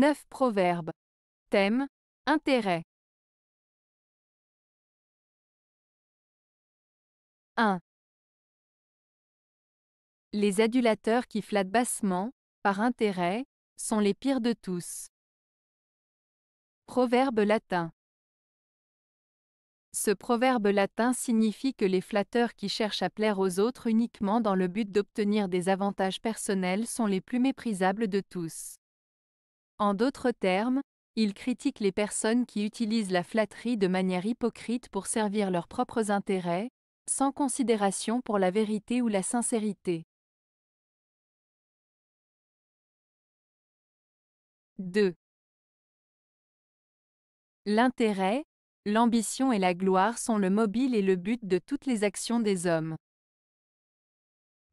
9 proverbes. Thème Intérêt. 1. Les adulateurs qui flattent bassement, par intérêt, sont les pires de tous. Proverbe latin. Ce proverbe latin signifie que les flatteurs qui cherchent à plaire aux autres uniquement dans le but d'obtenir des avantages personnels sont les plus méprisables de tous. En d'autres termes, il critique les personnes qui utilisent la flatterie de manière hypocrite pour servir leurs propres intérêts, sans considération pour la vérité ou la sincérité. 2. L'intérêt, l'ambition et la gloire sont le mobile et le but de toutes les actions des hommes.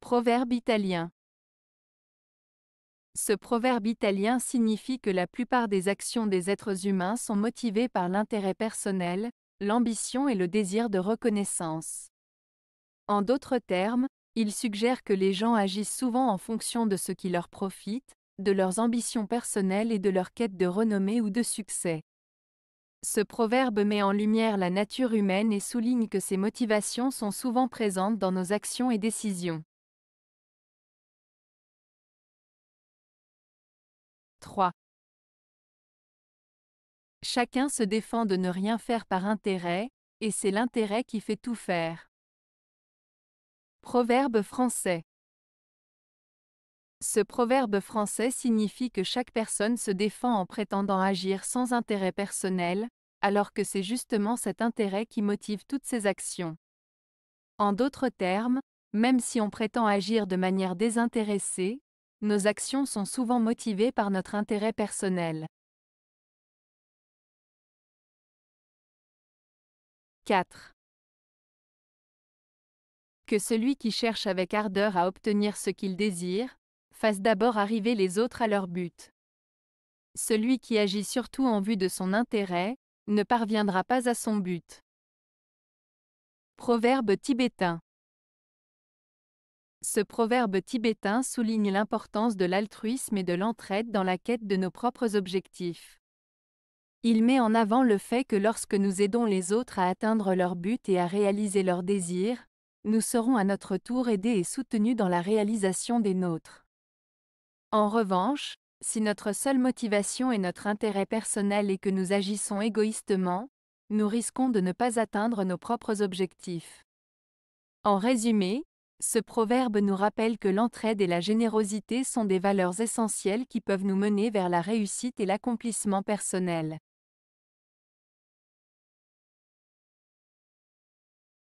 Proverbe italien. Ce proverbe italien signifie que la plupart des actions des êtres humains sont motivées par l'intérêt personnel, l'ambition et le désir de reconnaissance. En d'autres termes, il suggère que les gens agissent souvent en fonction de ce qui leur profite, de leurs ambitions personnelles et de leur quête de renommée ou de succès. Ce proverbe met en lumière la nature humaine et souligne que ces motivations sont souvent présentes dans nos actions et décisions. 3. Chacun se défend de ne rien faire par intérêt, et c'est l'intérêt qui fait tout faire. Proverbe français. Ce proverbe français signifie que chaque personne se défend en prétendant agir sans intérêt personnel, alors que c'est justement cet intérêt qui motive toutes ses actions. En d'autres termes, même si on prétend agir de manière désintéressée, nos actions sont souvent motivées par notre intérêt personnel. 4. Que celui qui cherche avec ardeur à obtenir ce qu'il désire, fasse d'abord arriver les autres à leur but. Celui qui agit surtout en vue de son intérêt, ne parviendra pas à son but. Proverbe tibétain. Ce proverbe tibétain souligne l'importance de l'altruisme et de l'entraide dans la quête de nos propres objectifs. Il met en avant le fait que lorsque nous aidons les autres à atteindre leur but et à réaliser leurs désirs, nous serons à notre tour aidés et soutenus dans la réalisation des nôtres. En revanche, si notre seule motivation est notre intérêt personnel et que nous agissons égoïstement, nous risquons de ne pas atteindre nos propres objectifs. En résumé, ce proverbe nous rappelle que l'entraide et la générosité sont des valeurs essentielles qui peuvent nous mener vers la réussite et l'accomplissement personnel.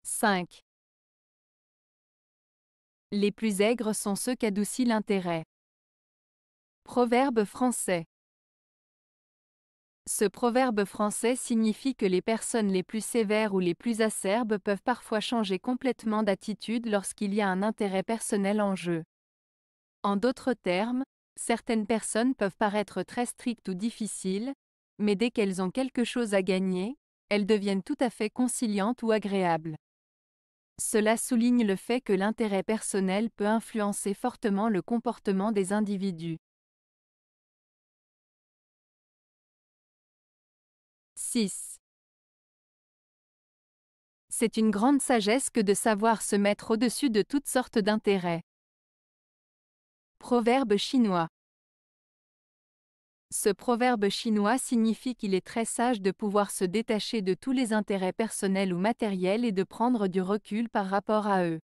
5. Les plus aigres sont ceux qu'adoucit l'intérêt. Proverbe français. Ce proverbe français signifie que les personnes les plus sévères ou les plus acerbes peuvent parfois changer complètement d'attitude lorsqu'il y a un intérêt personnel en jeu. En d'autres termes, certaines personnes peuvent paraître très strictes ou difficiles, mais dès qu'elles ont quelque chose à gagner, elles deviennent tout à fait conciliantes ou agréables. Cela souligne le fait que l'intérêt personnel peut influencer fortement le comportement des individus. 6. C'est une grande sagesse que de savoir se mettre au-dessus de toutes sortes d'intérêts. Proverbe chinois. Ce proverbe chinois signifie qu'il est très sage de pouvoir se détacher de tous les intérêts personnels ou matériels et de prendre du recul par rapport à eux.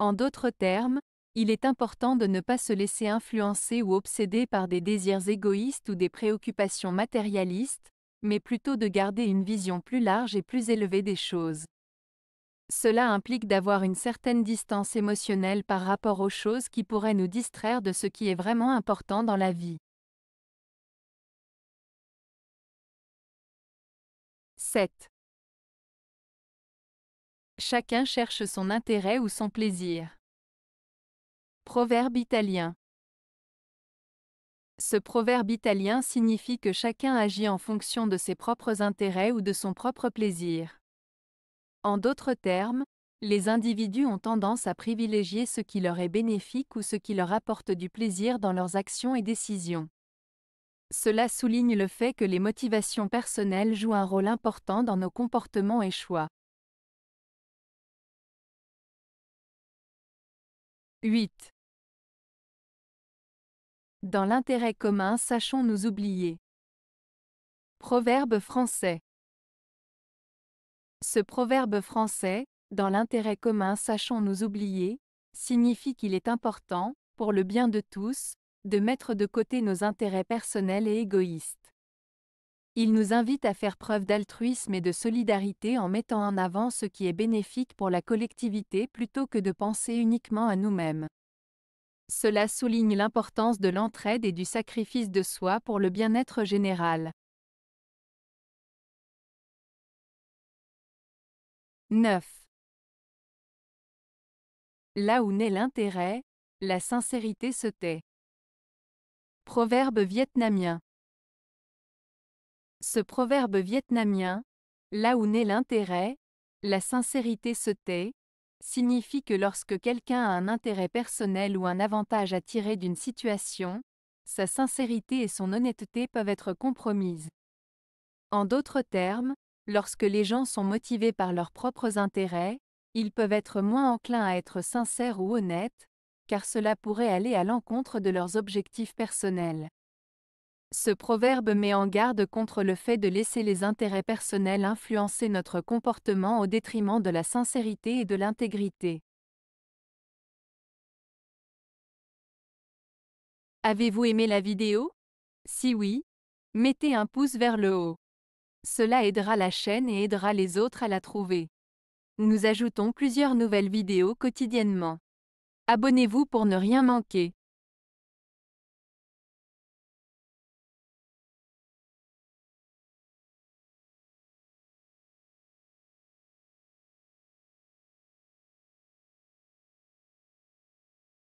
En d'autres termes, il est important de ne pas se laisser influencer ou obséder par des désirs égoïstes ou des préoccupations matérialistes, mais plutôt de garder une vision plus large et plus élevée des choses. Cela implique d'avoir une certaine distance émotionnelle par rapport aux choses qui pourraient nous distraire de ce qui est vraiment important dans la vie. 7. Chacun cherche son intérêt ou son plaisir. Proverbe italien. Ce proverbe italien signifie que chacun agit en fonction de ses propres intérêts ou de son propre plaisir. En d'autres termes, les individus ont tendance à privilégier ce qui leur est bénéfique ou ce qui leur apporte du plaisir dans leurs actions et décisions. Cela souligne le fait que les motivations personnelles jouent un rôle important dans nos comportements et choix. 8. Dans l'intérêt commun, sachons nous oublier. Proverbe français. Ce proverbe français, dans l'intérêt commun, sachons nous oublier, signifie qu'il est important, pour le bien de tous, de mettre de côté nos intérêts personnels et égoïstes. Il nous invite à faire preuve d'altruisme et de solidarité en mettant en avant ce qui est bénéfique pour la collectivité plutôt que de penser uniquement à nous-mêmes. Cela souligne l'importance de l'entraide et du sacrifice de soi pour le bien-être général. 9. Là où naît l'intérêt, la sincérité se tait. Proverbe vietnamien. Ce proverbe vietnamien, là où naît l'intérêt, la sincérité se tait, signifie que lorsque quelqu'un a un intérêt personnel ou un avantage à tirer d'une situation, sa sincérité et son honnêteté peuvent être compromises. En d'autres termes, lorsque les gens sont motivés par leurs propres intérêts, ils peuvent être moins enclins à être sincères ou honnêtes, car cela pourrait aller à l'encontre de leurs objectifs personnels. Ce proverbe met en garde contre le fait de laisser les intérêts personnels influencer notre comportement au détriment de la sincérité et de l'intégrité. Avez-vous aimé la vidéo Si oui, mettez un pouce vers le haut. Cela aidera la chaîne et aidera les autres à la trouver. Nous ajoutons plusieurs nouvelles vidéos quotidiennement. Abonnez-vous pour ne rien manquer.